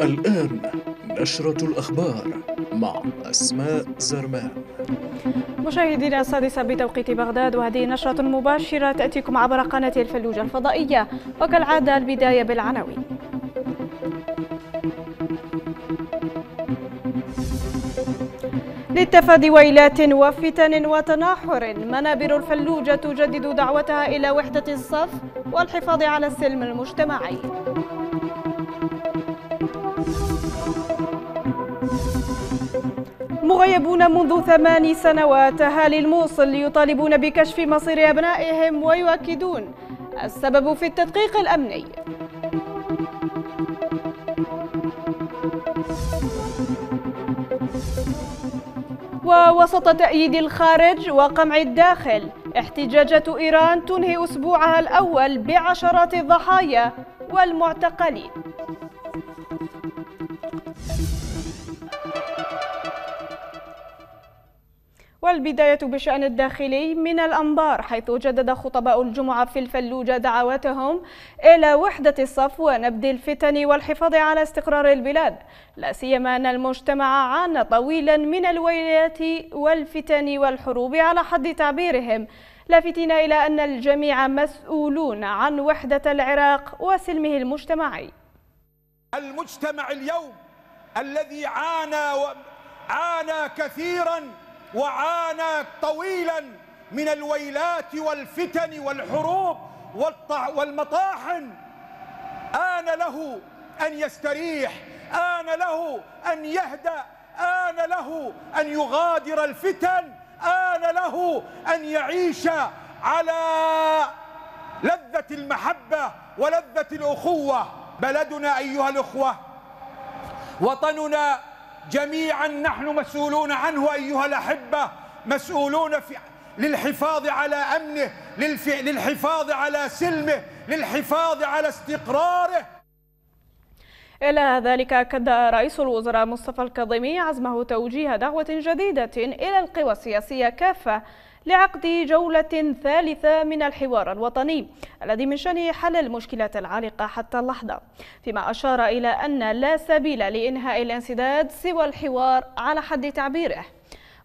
الآن نشرة الأخبار مع أسماء زرمان مشاهدينا السادسة بتوقيت بغداد وهذه نشرة مباشرة تأتيكم عبر قناة الفلوجة الفضائية وكالعادة البداية بالعناوين للتفادي ويلات وفتن وتناحر منابر الفلوجة تجدد دعوتها إلى وحدة الصف والحفاظ على السلم المجتمعي مغيبون منذ ثمان سنوات أهالي الموصل يطالبون بكشف مصير أبنائهم ويؤكدون السبب في التدقيق الأمني ووسط تأييد الخارج وقمع الداخل احتجاجات إيران تنهي أسبوعها الأول بعشرات الضحايا والمعتقلين والبداية بشأن الداخلي من الأنبار حيث جدد خطباء الجمعة في الفلوجة دعواتهم إلى وحدة الصف ونبذ الفتن والحفاظ على استقرار البلاد لا سيما أن المجتمع عانى طويلا من الويلات والفتن والحروب على حد تعبيرهم لافتين إلى أن الجميع مسؤولون عن وحدة العراق وسلمه المجتمعي المجتمع اليوم الذي عانى و... عانى كثيراً وعانى طويلا من الويلات والفتن والحروب والمطاحن آن له أن يستريح آن له أن يهدأ آن له أن يغادر الفتن آن له أن يعيش على لذة المحبة ولذة الأخوة بلدنا أيها الأخوة وطننا جميعا نحن مسؤولون عنه أيها الأحبة مسؤولون في للحفاظ على أمنه للف... للحفاظ على سلمه للحفاظ على استقراره إلى ذلك أكد رئيس الوزراء مصطفى الكاظمي عزمه توجيه دعوة جديدة إلى القوى السياسية كافة لعقد جولة ثالثة من الحوار الوطني الذي من شأنه حل المشكلات العالقة حتى اللحظة فيما أشار إلى أن لا سبيل لإنهاء الانسداد سوى الحوار على حد تعبيره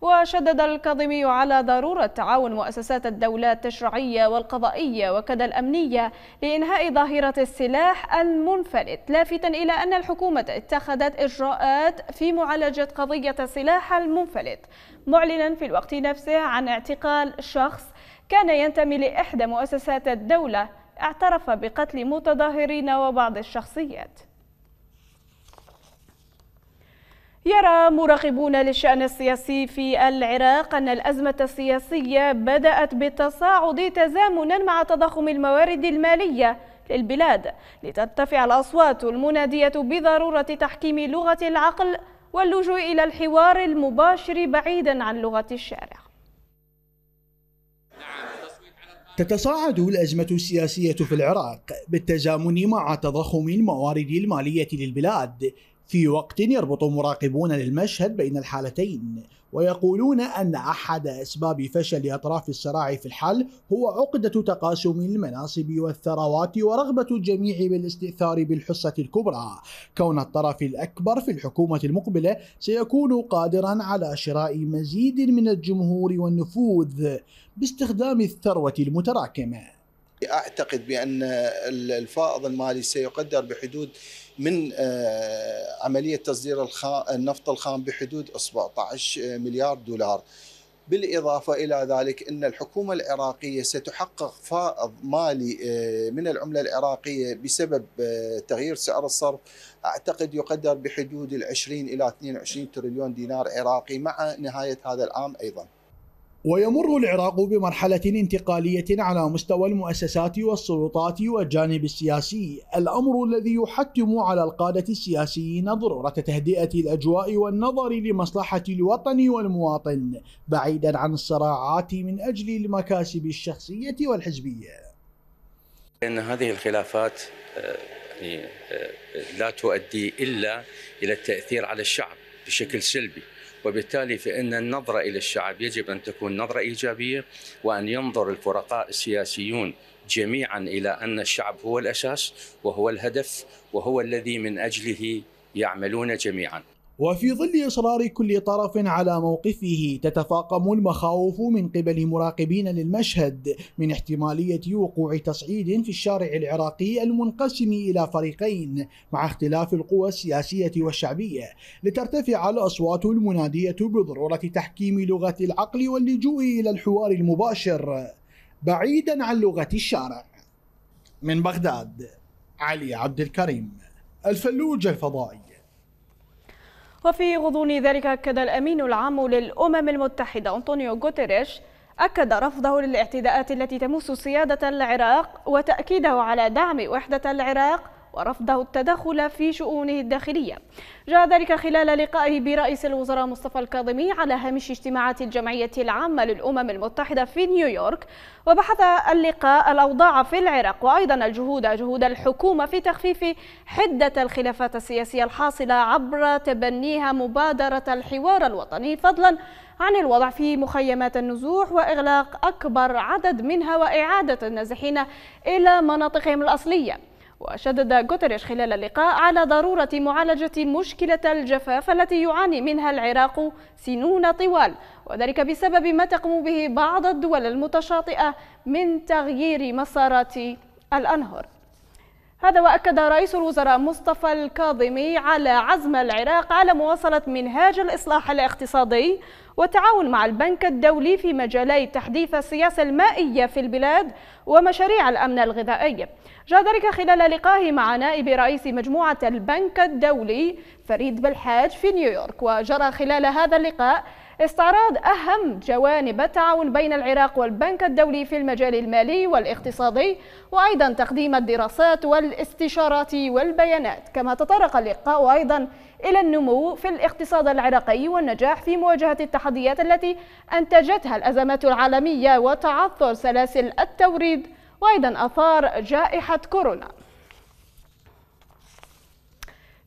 وشدد الكاظمي على ضرورة تعاون مؤسسات الدولة التشريعية والقضائية وكذا الأمنية لإنهاء ظاهرة السلاح المنفلت لافتا إلى أن الحكومة اتخذت إجراءات في معالجة قضية السلاح المنفلت معلنا في الوقت نفسه عن اعتقال شخص كان ينتمي لإحدى مؤسسات الدولة اعترف بقتل متظاهرين وبعض الشخصيات يرى مراقبون للشأن السياسي في العراق أن الأزمة السياسية بدأت بالتصاعد تزامنا مع تضخم الموارد المالية للبلاد لترتفع الأصوات المنادية بضرورة تحكيم لغة العقل واللجوء إلى الحوار المباشر بعيدا عن لغة الشارع تتصاعد الأزمة السياسية في العراق بالتزامن مع تضخم الموارد المالية للبلاد في وقت يربط مراقبون للمشهد بين الحالتين ويقولون أن أحد أسباب فشل أطراف الصراع في الحل هو عقدة تقاسم المناصب والثروات ورغبة الجميع بالاستئثار بالحصة الكبرى كون الطرف الأكبر في الحكومة المقبلة سيكون قادرا على شراء مزيد من الجمهور والنفوذ باستخدام الثروة المتراكمة اعتقد بان الفائض المالي سيقدر بحدود من آه، عمليه تصدير النفط الخام بحدود 17 مليار دولار. بالاضافه الى ذلك ان الحكومه العراقيه ستحقق فائض مالي آه، من العمله العراقيه بسبب آه، تغيير سعر الصرف اعتقد يقدر بحدود ال 20 الى 22 تريليون دينار عراقي مع نهايه هذا العام ايضا. ويمر العراق بمرحلة انتقالية على مستوى المؤسسات والسلطات والجانب السياسي، الأمر الذي يحتم على القادة السياسيين ضرورة تهدئة الأجواء والنظر لمصلحة الوطن والمواطن، بعيدا عن الصراعات من أجل المكاسب الشخصية والحزبية. أن هذه الخلافات آه، يعني، آه، لا تؤدي إلا إلى التأثير على الشعب بشكل سلبي. وبالتالي فإن النظرة إلى الشعب يجب أن تكون نظرة إيجابية وأن ينظر الفرقاء السياسيون جميعا إلى أن الشعب هو الأساس وهو الهدف وهو الذي من أجله يعملون جميعا وفي ظل إصرار كل طرف على موقفه تتفاقم المخاوف من قبل مراقبين للمشهد من احتمالية وقوع تصعيد في الشارع العراقي المنقسم إلى فريقين مع اختلاف القوى السياسية والشعبية لترتفع الأصوات المنادية بضرورة تحكيم لغة العقل واللجوء إلى الحوار المباشر بعيدا عن لغة الشارع من بغداد علي عبد الكريم الفلوج الفضائي وفي غضون ذلك أكد الأمين العام للأمم المتحدة أنطونيو غوتيريش أكد رفضه للاعتداءات التي تمس سيادة العراق وتأكيده على دعم وحدة العراق ورفضه التدخل في شؤونه الداخلية جاء ذلك خلال لقائه برئيس الوزراء مصطفى الكاظمي على هامش اجتماعات الجمعية العامة للأمم المتحدة في نيويورك وبحث اللقاء الأوضاع في العراق وأيضا الجهود جهود الحكومة في تخفيف حدة الخلافات السياسية الحاصلة عبر تبنيها مبادرة الحوار الوطني فضلا عن الوضع في مخيمات النزوح وإغلاق أكبر عدد منها وإعادة النازحين إلى مناطقهم الأصلية وشدد غوتريش خلال اللقاء على ضرورة معالجة مشكلة الجفاف التي يعاني منها العراق سنون طوال وذلك بسبب ما تقوم به بعض الدول المتشاطئة من تغيير مسارات الأنهر هذا وأكد رئيس الوزراء مصطفى الكاظمي على عزم العراق على مواصلة منهاج الإصلاح الاقتصادي والتعاون مع البنك الدولي في مجالي تحديث السياسة المائية في البلاد ومشاريع الأمن الغذائي جاء ذلك خلال لقائه مع نائب رئيس مجموعة البنك الدولي فريد بالحاج في نيويورك وجرى خلال هذا اللقاء استعراض أهم جوانب التعاون بين العراق والبنك الدولي في المجال المالي والاقتصادي وأيضا تقديم الدراسات والاستشارات والبيانات كما تطرق اللقاء أيضا إلى النمو في الاقتصاد العراقي والنجاح في مواجهة التحديات التي أنتجتها الأزمات العالمية وتعثر سلاسل التوريد وأيضا أثار جائحة كورونا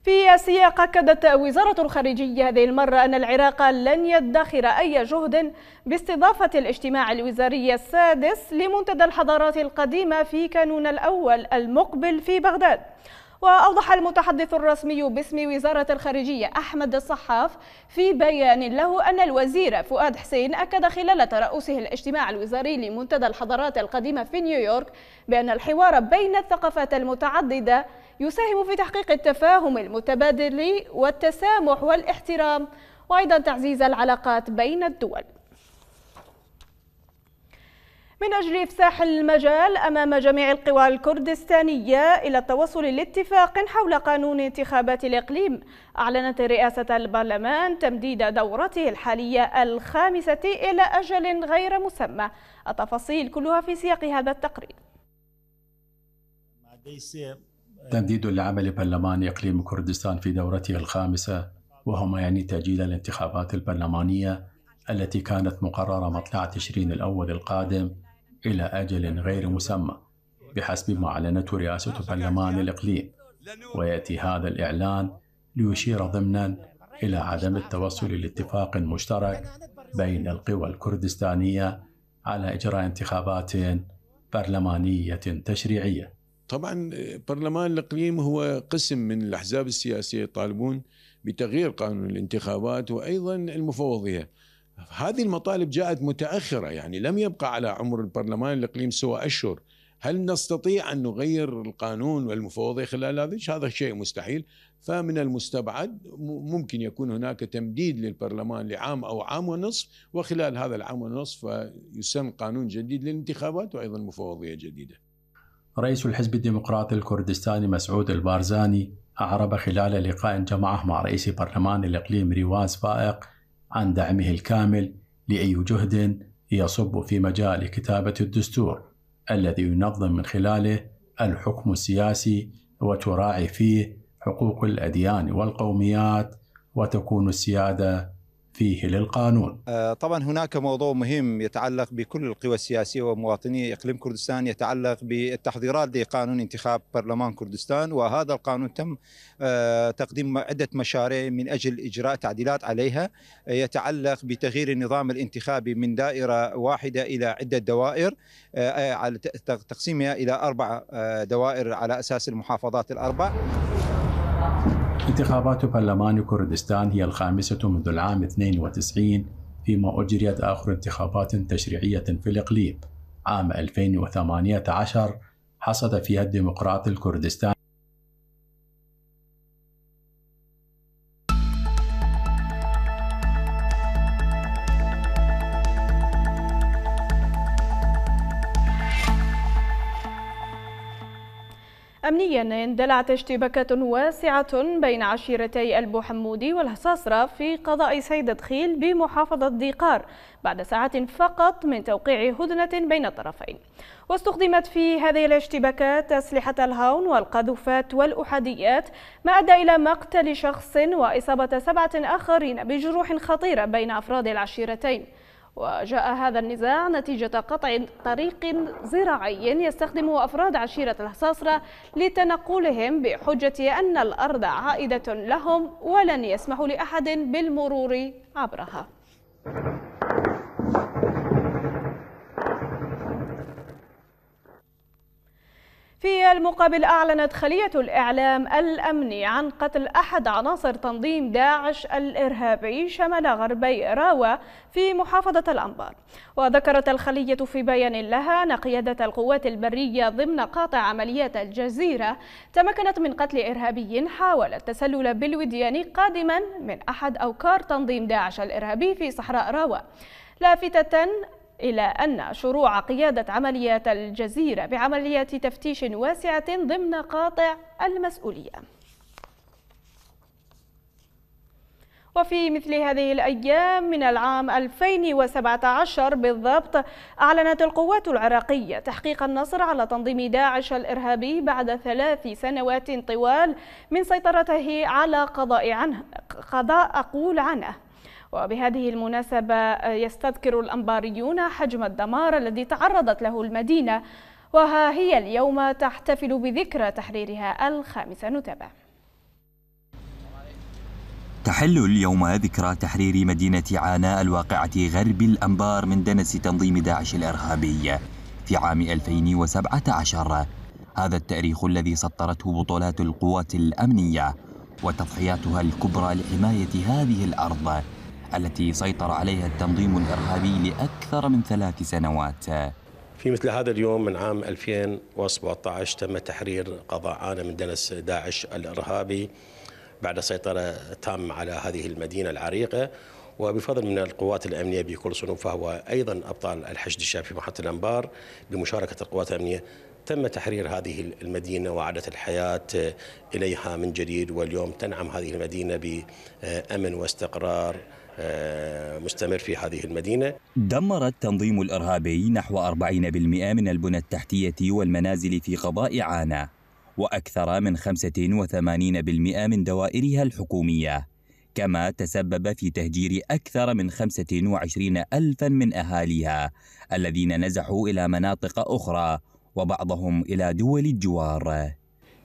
في السياق أكدت وزارة الخارجية هذه المرة أن العراق لن يدخر أي جهد باستضافة الاجتماع الوزاري السادس لمنتدى الحضارات القديمة في كانون الأول المقبل في بغداد وأوضح المتحدث الرسمي باسم وزارة الخارجية أحمد الصحاف في بيان له أن الوزير فؤاد حسين أكد خلال ترأسه الاجتماع الوزاري لمنتدى الحضارات القديمة في نيويورك بأن الحوار بين الثقافات المتعددة يساهم في تحقيق التفاهم المتبادل والتسامح والاحترام وأيضا تعزيز العلاقات بين الدول من أجل إفساح المجال أمام جميع القوى الكردستانية إلى التوصل لاتفاق حول قانون انتخابات الإقليم أعلنت رئاسة البرلمان تمديد دورته الحالية الخامسة إلى أجل غير مسمى التفاصيل كلها في سياق هذا التقرير تمديد لعمل برلمان إقليم كردستان في دورته الخامسة وهو ما يعني تأجيل الانتخابات البرلمانية التي كانت مقررة مطلع تشرين الأول القادم إلى أجل غير مسمى بحسب ما أعلنته رئاسة برلمان الإقليم ويأتي هذا الإعلان ليشير ضمنا إلى عدم التوصل لاتفاق مشترك بين القوى الكردستانية على إجراء انتخابات برلمانية تشريعية طبعا برلمان الإقليم هو قسم من الأحزاب السياسية يطالبون بتغيير قانون الانتخابات وأيضا المفوضية هذه المطالب جاءت متاخره يعني لم يبقى على عمر البرلمان الاقليم سوى اشهر هل نستطيع ان نغير القانون والمفوضيه خلال هذا هذا شيء مستحيل فمن المستبعد ممكن يكون هناك تمديد للبرلمان لعام او عام ونصف وخلال هذا العام ونصف يسن قانون جديد للانتخابات وايضا مفوضيه جديده. رئيس الحزب الديمقراطي الكردستاني مسعود البارزاني اعرب خلال لقاء جمعه مع رئيس برلمان الاقليم رواز فائق عن دعمه الكامل لأي جهد يصب في مجال كتابة الدستور الذي ينظم من خلاله الحكم السياسي وتراعي فيه حقوق الأديان والقوميات وتكون السيادة فيه للقانون آه، طبعا هناك موضوع مهم يتعلق بكل القوى السياسية ومواطني إقليم كردستان يتعلق بالتحضيرات لقانون انتخاب برلمان كردستان وهذا القانون تم آه، تقديم عدة مشاريع من أجل إجراء تعديلات عليها آه، يتعلق بتغيير النظام الانتخابي من دائرة واحدة إلى عدة دوائر على تقسيمها إلى أربع دوائر على أساس المحافظات الأربع انتخابات برلمان كردستان هي الخامسة منذ العام 92 فيما أجريت آخر انتخابات تشريعية في الإقليم عام 2018 حصد فيها الديمقراط الكردستاني أمنيا اندلعت اشتباكات واسعة بين عشيرتي البوحمودي والهصاصرة في قضاء سيدة دخيل بمحافظة ديقار بعد ساعة فقط من توقيع هدنة بين الطرفين واستخدمت في هذه الاشتباكات أسلحة الهاون والقذفات والأحاديات ما أدى إلى مقتل شخص وإصابة سبعة آخرين بجروح خطيرة بين أفراد العشيرتين وجاء هذا النزاع نتيجة قطع طريق زراعي يستخدمه أفراد عشيرة الحصاصرة لتنقلهم بحجة أن الأرض عائدة لهم ولن يسمحوا لأحد بالمرور عبرها في المقابل أعلنت خلية الإعلام الأمني عن قتل أحد عناصر تنظيم داعش الإرهابي شمال غربي راوة في محافظة الأنبار وذكرت الخلية في بيان لها أن قيادة القوات البرية ضمن قاطع عمليات الجزيرة تمكنت من قتل إرهابي حاول التسلل بالوديان قادما من أحد أوكار تنظيم داعش الإرهابي في صحراء راوة لافتة إلى أن شروع قيادة عمليات الجزيرة بعمليات تفتيش واسعة ضمن قاطع المسؤولية وفي مثل هذه الأيام من العام 2017 بالضبط أعلنت القوات العراقية تحقيق النصر على تنظيم داعش الإرهابي بعد ثلاث سنوات طوال من سيطرته على قضاء عنه قضاء أقول عنه وبهذه المناسبة آه، يستذكر الأنباريون حجم الدمار الذي تعرضت له المدينة وها هي اليوم تحتفل بذكرى تحريرها الخامسة نتابع تحل اليوم ذكرى تحرير مدينة عاناء الواقعة غرب الأنبار من دنس تنظيم داعش الإرهابي في عام 2017 هذا التاريخ الذي سطرته بطولات القوات الأمنية وتضحياتها الكبرى لحماية هذه الأرض التي سيطر عليها التنظيم الإرهابي لأكثر من ثلاث سنوات في مثل هذا اليوم من عام 2017 تم تحرير قضاء عانى من دنس داعش الإرهابي بعد سيطرة تامة على هذه المدينة العريقة وبفضل من القوات الأمنية بكل صنوفها وأيضا أبطال الحشد الشعبي في محطة الأنبار بمشاركة القوات الأمنية تم تحرير هذه المدينة وعادت الحياة إليها من جديد واليوم تنعم هذه المدينة بأمن واستقرار مستمر في هذه المدينة دمر التنظيم الإرهابي نحو 40% من البنى التحتية والمنازل في قضاء عانا وأكثر من 85% من دوائرها الحكومية كما تسبب في تهجير أكثر من 25 ألفا من أهاليها الذين نزحوا إلى مناطق أخرى وبعضهم إلى دول الجوار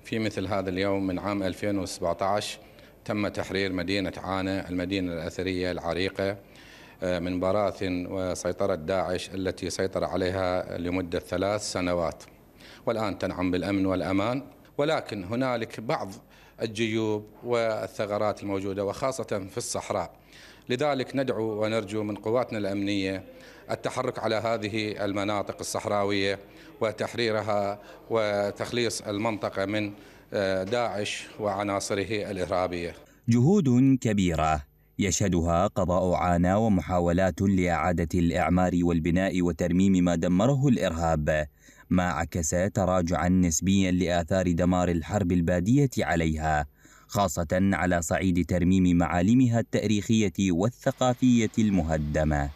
في مثل هذا اليوم من عام 2017 تم تحرير مدينة عانة المدينة الأثرية العريقة آه، من براثن وسيطرة داعش التي سيطر عليها لمدة ثلاث سنوات والآن تنعم بالأمن والأمان ولكن هنالك بعض الجيوب والثغرات الموجودة وخاصة في الصحراء لذلك ندعو ونرجو من قواتنا الأمنية التحرك على هذه المناطق الصحراوية وتحريرها وتخليص المنطقة من داعش وعناصره الإرهابية جهود كبيرة يشهدها قضاء عانا ومحاولات لإعادة الإعمار والبناء وترميم ما دمره الإرهاب ما عكس تراجعا نسبيا لآثار دمار الحرب البادية عليها خاصة على صعيد ترميم معالمها التاريخية والثقافية المهدمة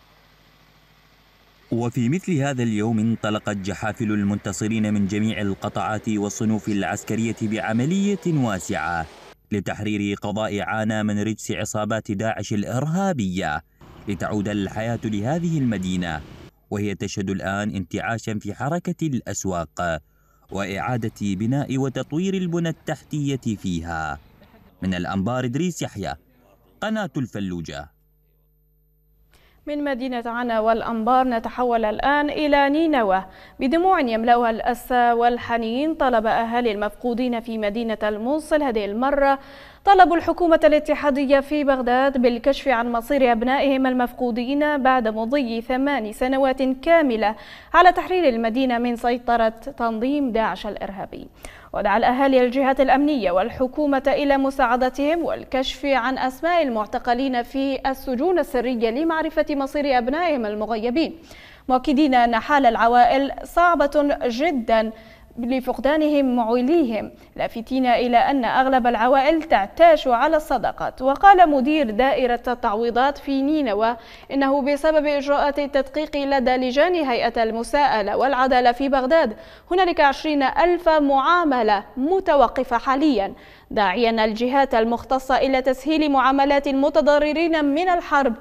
وفي مثل هذا اليوم انطلقت جحافل المنتصرين من جميع القطعات والصنوف العسكرية بعملية واسعة لتحرير قضاء عانا من رجس عصابات داعش الإرهابية لتعود الحياة لهذه المدينة وهي تشهد الآن انتعاشا في حركة الأسواق وإعادة بناء وتطوير البنى التحتية فيها من الأنبار إدريس يحيى قناة الفلوجة من مدينة عنا والأنبار نتحول الآن إلى نينوى بدموع يملأها الأسى والحنين طلب أهالي المفقودين في مدينة الموصل هذه المرة طلبوا الحكومة الاتحادية في بغداد بالكشف عن مصير أبنائهم المفقودين بعد مضي ثمان سنوات كاملة على تحرير المدينة من سيطرة تنظيم داعش الإرهابي ودعا الأهالي الجهات الأمنية والحكومة إلى مساعدتهم والكشف عن أسماء المعتقلين في السجون السرية لمعرفة مصير أبنائهم المغيبين مؤكدين أن حال العوائل صعبة جداً لفقدانهم معوليهم لافتين إلى أن أغلب العوائل تعتاش على الصدقات وقال مدير دائرة التعويضات في نينوى إنه بسبب إجراءات التدقيق لدى لجان هيئة المساءلة والعدالة في بغداد هنالك عشرين ألف معاملة متوقفة حاليا داعيا الجهات المختصة إلى تسهيل معاملات المتضررين من الحرب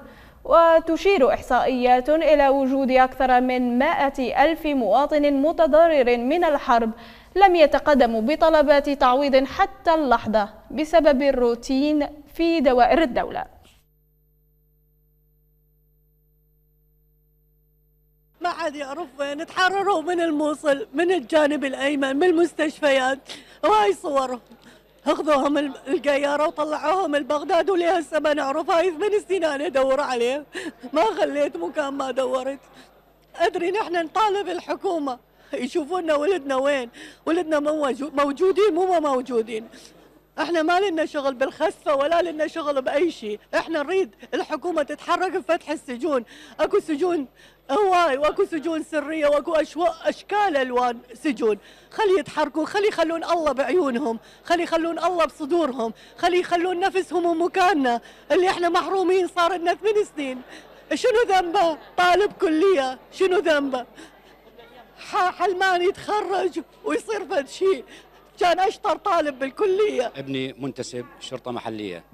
وتشير إحصائيات إلى وجود أكثر من 100 ألف مواطن متضرر من الحرب لم يتقدموا بطلبات تعويض حتى اللحظة بسبب الروتين في دوائر الدولة ما عاد يعرف وين تحرروا من الموصل من الجانب الأيمن من المستشفيات وهاي صورهم اخذوهم القياره وطلعوهم لبغداد ولهسه ما نعرفها ثمان سنين انا ادور عليه ما خليت مكان ما دورت ادري نحن نطالب الحكومه يشوفونا ولدنا وين ولدنا موجودين مو موجودين احنا ما لنا شغل بالخسفة ولا لنا شغل بأي شيء احنا نريد الحكومة تتحرك بفتح السجون اكو سجون هواي واكو سجون سريه واكو أشو... اشكال الوان سجون خلي يتحركون خلي يخلون الله بعيونهم خلي يخلون الله بصدورهم خلي يخلون نفسهم ومكاننا اللي احنا محرومين صار لنا ثمان سنين شنو ذنبه طالب كليه شنو ذنبه حلمان يتخرج ويصير فد شيء كان أشطر طالب بالكلية ابني منتسب شرطة محلية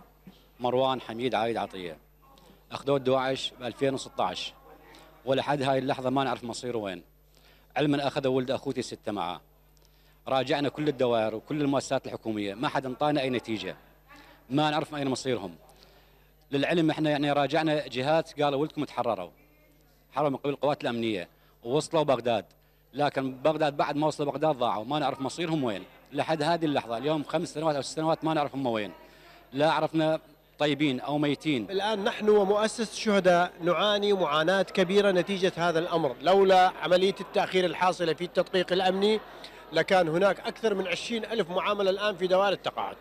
مروان حميد عايد عطية أخذوه الدواعش ب 2016 ولحد هاي اللحظة ما نعرف مصيره وين علما اخذ ولد أخوتي ستة معاه راجعنا كل الدوائر وكل المؤسسات الحكومية ما حد انطانا أي نتيجة ما نعرف أين مصيرهم للعلم احنا يعني راجعنا جهات قالوا ولدكم تحرروا حرروا من قبل القوات الأمنية ووصلوا بغداد لكن بغداد بعد ما وصلوا بغداد ضاعوا ما نعرف مصيرهم وين لحد هذه اللحظه اليوم خمس سنوات او ست سنوات ما نعرف هم وين لا عرفنا طيبين او ميتين الان نحن ومؤسسه الشهداء نعاني معاناه كبيره نتيجه هذا الامر لولا عمليه التاخير الحاصله في التدقيق الامني لكان هناك اكثر من 20 الف معامله الان في دوائر التقاعد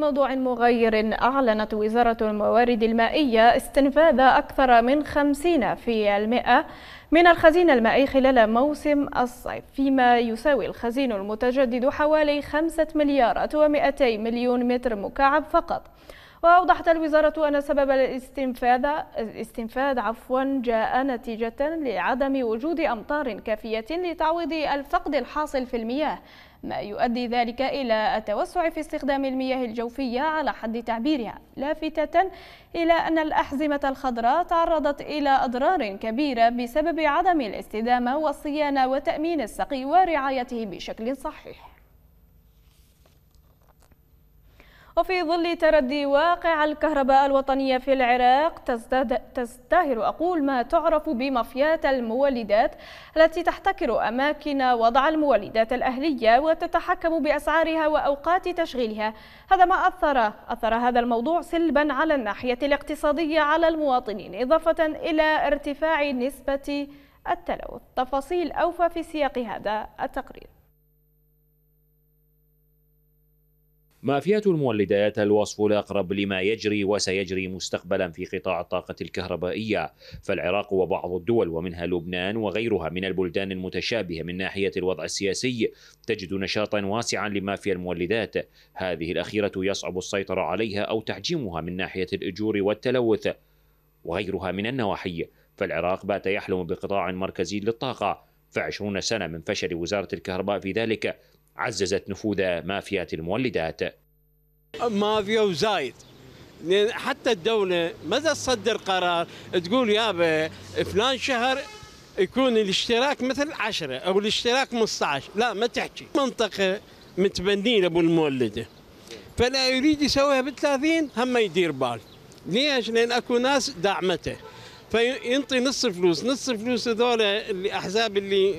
موضوع مغير أعلنت وزارة الموارد المائية استنفاذ أكثر من 50 في المئة من الخزين المائي خلال موسم الصيف فيما يساوي الخزين المتجدد حوالي 5 مليارات و200 مليون متر مكعب فقط وأوضحت الوزارة أن سبب الاستنفاذ الاستنفاذ عفوا جاء نتيجة لعدم وجود أمطار كافية لتعويض الفقد الحاصل في المياه ما يؤدي ذلك إلى التوسع في استخدام المياه الجوفية على حد تعبيرها لافتة إلى أن الأحزمة الخضراء تعرضت إلى أضرار كبيرة بسبب عدم الاستدامة والصيانة وتأمين السقي ورعايته بشكل صحيح وفي ظل تردي واقع الكهرباء الوطنية في العراق تزدهر أقول ما تعرف بمافيات المولدات التي تحتكر أماكن وضع المولدات الأهلية وتتحكم بأسعارها وأوقات تشغيلها هذا ما أثر أثر هذا الموضوع سلبا على الناحية الاقتصادية على المواطنين إضافة إلى ارتفاع نسبة التلوث تفاصيل أوفى في سياق هذا التقرير مافيات المولدات الوصف الأقرب لما يجري وسيجري مستقبلا في قطاع الطاقة الكهربائية فالعراق وبعض الدول ومنها لبنان وغيرها من البلدان المتشابهة من ناحية الوضع السياسي تجد نشاطا واسعا لمافيا المولدات هذه الأخيرة يصعب السيطرة عليها أو تحجيمها من ناحية الأجور والتلوث وغيرها من النواحي فالعراق بات يحلم بقطاع مركزي للطاقة فعشرون سنة من فشل وزارة الكهرباء في ذلك عززت نفوذ مافيات المولدات مافيا وزايد يعني حتى الدولة ماذا تصدر قرار تقول يابا فلان شهر يكون الاشتراك مثل عشرة أو الاشتراك 15 لا ما تحكي منطقة متبنين أبو المولدة فلا يريد يسويها بالثلاثين هم يدير بال ليش؟ لأن أكو ناس داعمته فينطي نص فلوس نص فلوس هذول الأحزاب اللي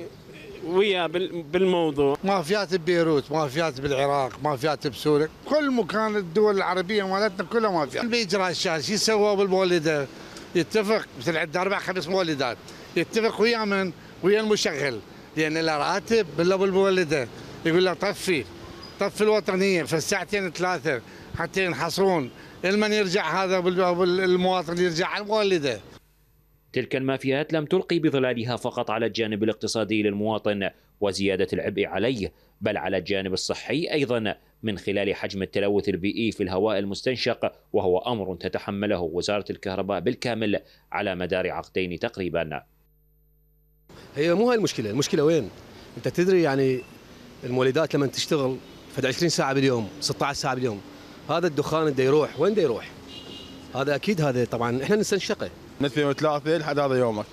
وياه بالموضوع مافيات ببيروت مافيات بالعراق مافيات بسوريا كل مكان الدول العربيه مالتنا كلها مافيات بيجرى الشاش يسوى بالمولده يتفق مثل عند اربع خمس مولدات يتفق ويا من ويا المشغل لان له راتب الا بالمولده يقول له طفي طفي الوطنيه في الساعتين ثلاثه حتى ينحصرون لمن يرجع هذا المواطن يرجع على المولده تلك المافيات لم تلقي بظلالها فقط على الجانب الاقتصادي للمواطن وزيادة العبء عليه بل على الجانب الصحي أيضا من خلال حجم التلوث البيئي في الهواء المستنشق وهو أمر تتحمله وزارة الكهرباء بالكامل على مدار عقدين تقريبا هي مو هاي المشكلة المشكلة وين أنت تدري يعني المولدات لما تشتغل فد 20 ساعة باليوم 16 ساعة باليوم هذا الدخان اللي يروح وين يروح هذا أكيد هذا طبعا إحنا نستنشقه من 2003 لحد هذا يومك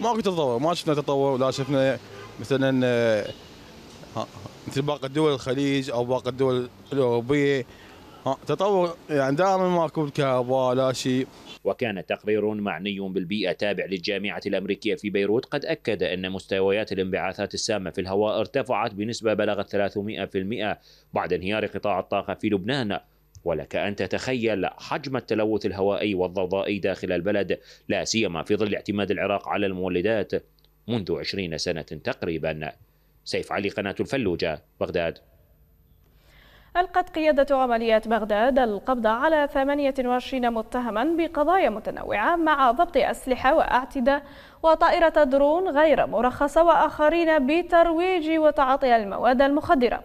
ماكو تطور ما شفنا تطور ولا شفنا مثلا آه، مثل باقي دول الخليج او باقي الدول الاوروبيه تطور يعني دائما ماكو كهرباء لا شيء وكان تقرير معني بالبيئة تابع للجامعة الأمريكية في بيروت قد أكد أن مستويات الانبعاثات السامة في الهواء ارتفعت بنسبة بلغت 300% بعد انهيار قطاع الطاقة في لبنان ولك أن تتخيل حجم التلوث الهوائي والضوضائي داخل البلد لا سيما في ظل اعتماد العراق على المولدات منذ عشرين سنة تقريبا سيف علي قناة الفلوجة بغداد ألقت قيادة عمليات بغداد القبض على 28 متهما بقضايا متنوعة مع ضبط أسلحة وأعتدة وطائرة درون غير مرخصة وآخرين بترويج وتعاطي المواد المخدرة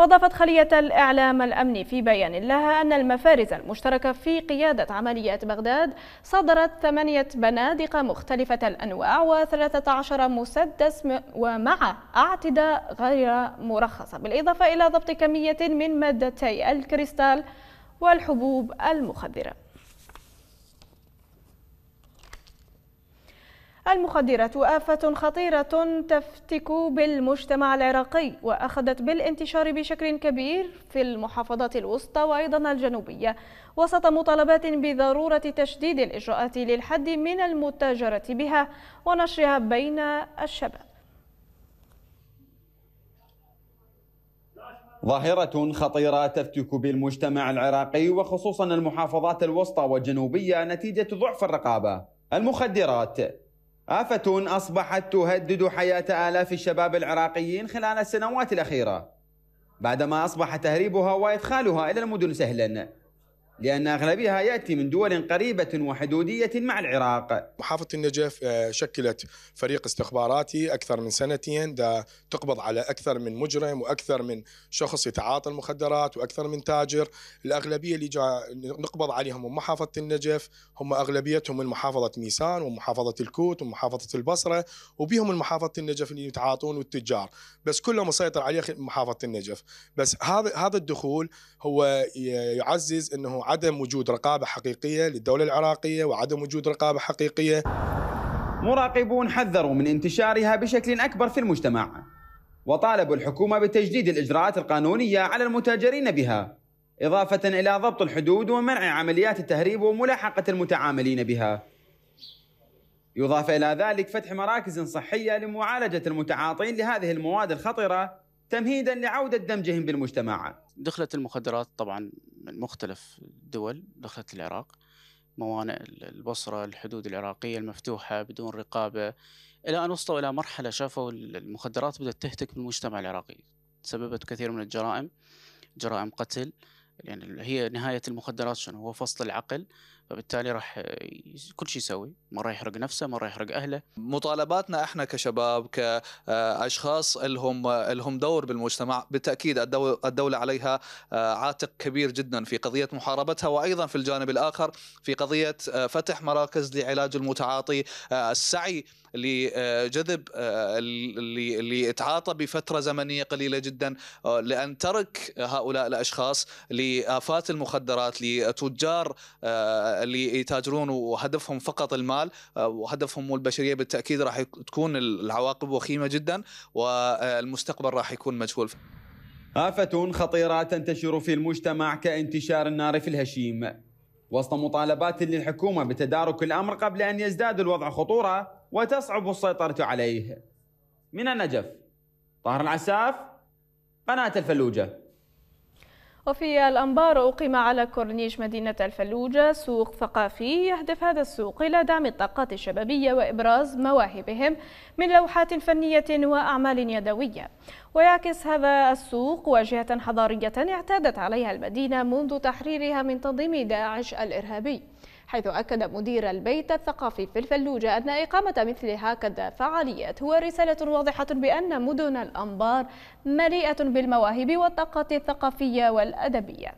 وأضافت خلية الإعلام الأمني في بيان لها أن المفارز المشتركة في قيادة عمليات بغداد صدرت ثمانية بنادق مختلفة الأنواع و13 مسدس ومع اعتداء غير مرخصة بالإضافة إلى ضبط كمية من مادتي الكريستال والحبوب المخدرة المخدرات آفة خطيرة تفتك بالمجتمع العراقي وأخذت بالانتشار بشكل كبير في المحافظات الوسطى وأيضا الجنوبية وسط مطالبات بضرورة تشديد الإجراءات للحد من المتاجرة بها ونشرها بين الشباب ظاهرة خطيرة تفتك بالمجتمع العراقي وخصوصا المحافظات الوسطى والجنوبية نتيجة ضعف الرقابة المخدرات آفة أصبحت تهدد حياة آلاف الشباب العراقيين خلال السنوات الأخيرة بعدما أصبح تهريبها وإدخالها إلى المدن سهلاً لأن أغلبها يأتي من دول قريبة وحدودية مع العراق محافظة النجف آه، شكلت فريق استخباراتي أكثر من سنتين دا تقبض على أكثر من مجرم وأكثر من شخص يتعاطى المخدرات وأكثر من تاجر الأغلبية اللي جا نقبض عليهم من محافظة النجف هم أغلبيتهم من محافظة ميسان ومحافظة الكوت ومحافظة البصرة وبهم من محافظة النجف اللي يتعاطون والتجار بس كله مسيطر عليه محافظة النجف بس هذا هذا الدخول هو يعزز أنه عدم وجود رقابة حقيقية للدولة العراقية وعدم وجود رقابة حقيقية مراقبون حذروا من انتشارها بشكل أكبر في المجتمع وطالبوا الحكومة بتجديد الإجراءات القانونية على المتاجرين بها إضافة إلى ضبط الحدود ومنع عمليات التهريب وملاحقة المتعاملين بها يضاف إلى ذلك فتح مراكز صحية لمعالجة المتعاطين لهذه المواد الخطرة تمهيدا لعوده دمجهم بالمجتمعات. دخلت المخدرات طبعا من مختلف الدول، دخلت العراق موانئ البصره، الحدود العراقيه المفتوحه بدون رقابه الى ان وصلوا الى مرحله شافوا المخدرات بدات تهتك بالمجتمع العراقي، سببت كثير من الجرائم جرائم قتل يعني هي نهايه المخدرات شنو هو فصل العقل فبالتالي راح كل شيء يسوي مره يحرق نفسه مره يحرق اهله مطالباتنا احنا كشباب كاشخاص آه، لهم لهم دور بالمجتمع بالتاكيد الدوله عليها آه، عاتق كبير جدا في قضيه محاربتها وايضا في الجانب الاخر في قضيه آه، فتح مراكز لعلاج المتعاطي السعي لجذب اللي يتعاطى بفتره زمنيه قليله جدا لان ترك هؤلاء الاشخاص لافات المخدرات لتجار اللي يتاجرون وهدفهم فقط المال آه، وهدفهم والبشريه بالتاكيد راح تكون العواقب وخيمه جدا والمستقبل راح يكون مجهول آفة خطيرة تنتشر في المجتمع كانتشار النار في الهشيم وسط مطالبات للحكومة بتدارك الأمر قبل أن يزداد الوضع خطورة وتصعب السيطرة عليه من النجف طاهر العساف قناة الفلوجة وفي الأنبار أقيم على كورنيش مدينة الفلوجة سوق ثقافي يهدف هذا السوق إلى دعم الطاقات الشبابية وإبراز مواهبهم من لوحات فنية وأعمال يدوية ويعكس هذا السوق واجهة حضارية اعتادت عليها المدينة منذ تحريرها من تنظيم داعش الإرهابي حيث أكد مدير البيت الثقافي في الفلوجة أن إقامة مثل هكذا فعاليات هو رسالة واضحة بأن مدن الأنبار مليئة بالمواهب والطاقات الثقافية والأدبية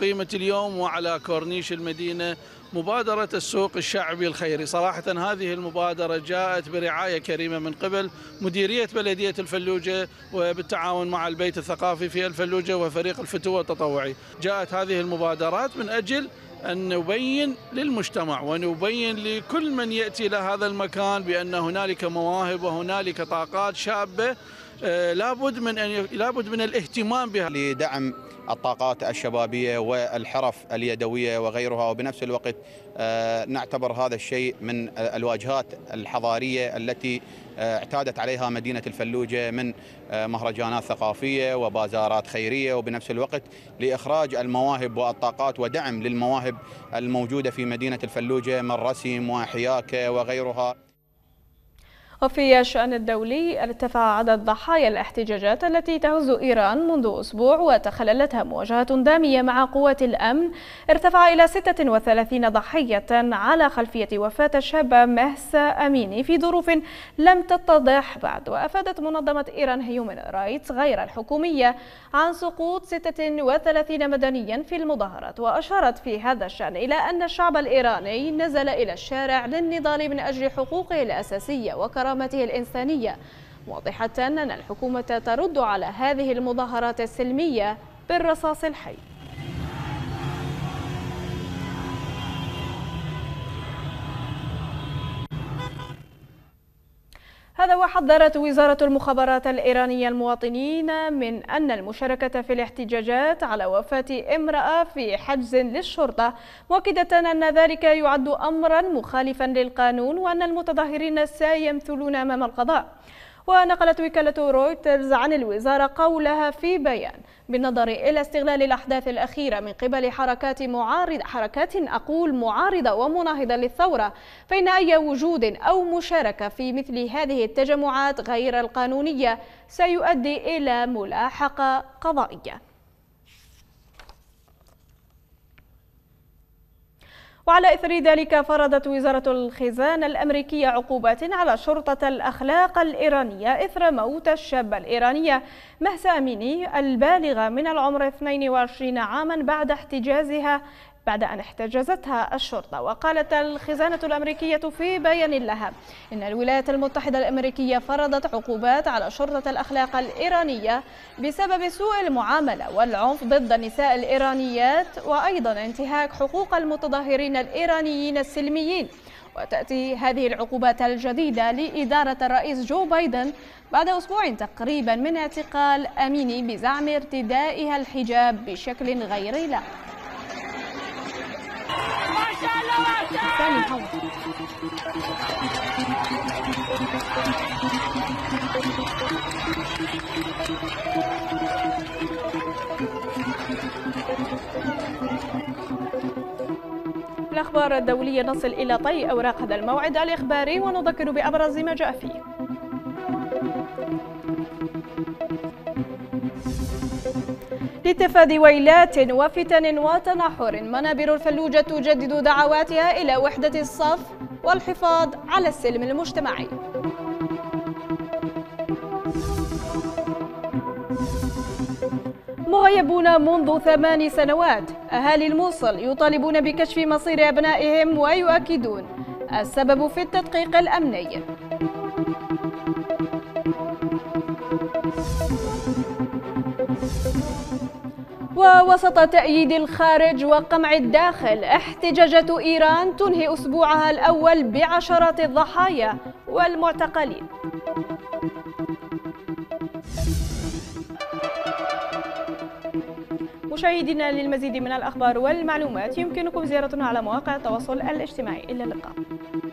قيمة اليوم وعلى كورنيش المدينة مبادرة السوق الشعبي الخيري صراحة هذه المبادرة جاءت برعاية كريمة من قبل مديرية بلدية الفلوجة وبالتعاون مع البيت الثقافي في الفلوجة وفريق الفتوة التطوعي جاءت هذه المبادرات من أجل أن نبين للمجتمع ونبين لكل من يأتي إلى هذا المكان بأن هنالك مواهب وهنالك طاقات شابة آه، لابد من أن لابد من الاهتمام بها لدعم الطاقات الشبابية والحرف اليدوية وغيرها وبنفس الوقت آه، نعتبر هذا الشيء من الواجهات الحضارية التي آه، اعتادت عليها مدينة الفلوجة من مهرجانات ثقافية وبازارات خيرية وبنفس الوقت لإخراج المواهب والطاقات ودعم للمواهب الموجودة في مدينة الفلوجة من رسم وحياكة وغيرها وفي الشأن الدولي ارتفع عدد ضحايا الاحتجاجات التي تهز إيران منذ أسبوع وتخللتها مواجهة دامية مع قوات الأمن ارتفع إلى 36 ضحية على خلفية وفاة الشابة مهسا أميني في ظروف لم تتضح بعد وأفادت منظمة إيران هيومن رايتس غير الحكومية عن سقوط 36 مدنيا في المظاهرات وأشارت في هذا الشأن إلى أن الشعب الإيراني نزل إلى الشارع للنضال من أجل حقوقه الأساسية وكرامته كرامته الإنسانية موضحة أن الحكومة ترد على هذه المظاهرات السلمية بالرصاص الحي هذا وحذرت وزارة المخابرات الإيرانية المواطنين من أن المشاركة في الاحتجاجات على وفاة امرأة في حجز للشرطة مؤكدة أن ذلك يعد أمرا مخالفا للقانون وأن المتظاهرين سيمثلون أمام القضاء ونقلت وكالة رويترز عن الوزارة قولها في بيان بالنظر إلى استغلال الأحداث الأخيرة من قبل حركات معارضة حركات أقول معارضة ومناهضة للثورة فإن أي وجود أو مشاركة في مثل هذه التجمعات غير القانونية سيؤدي إلى ملاحقة قضائية وعلى إثر ذلك فرضت وزارة الخزانة الأمريكية عقوبات على شرطة الأخلاق الإيرانية إثر موت الشابة الإيرانية مهسا أميني البالغة من العمر 22 عاما بعد احتجازها بعد أن احتجزتها الشرطة وقالت الخزانة الأمريكية في بيان لها إن الولايات المتحدة الأمريكية فرضت عقوبات على شرطة الأخلاق الإيرانية بسبب سوء المعاملة والعنف ضد النساء الإيرانيات وأيضا انتهاك حقوق المتظاهرين الإيرانيين السلميين وتأتي هذه العقوبات الجديدة لإدارة الرئيس جو بايدن بعد أسبوع تقريبا من اعتقال أميني بزعم ارتدائها الحجاب بشكل غير لائق الأخبار الدولية نصل إلى طي أوراق هذا الموعد الإخباري ونذكر بأبرز ما جاء فيه لتفادي ويلات وفتن وتنحر منابر الفلوجة تجدد دعواتها إلى وحدة الصف والحفاظ على السلم المجتمعي مغيبون منذ ثمان سنوات أهالي الموصل يطالبون بكشف مصير أبنائهم ويؤكدون السبب في التدقيق الأمني ووسط تأييد الخارج وقمع الداخل احتجاجات إيران تنهي أسبوعها الأول بعشرات الضحايا والمعتقلين مشاهدينا للمزيد من الأخبار والمعلومات يمكنكم زيارتنا على مواقع التواصل الاجتماعي إلى اللقاء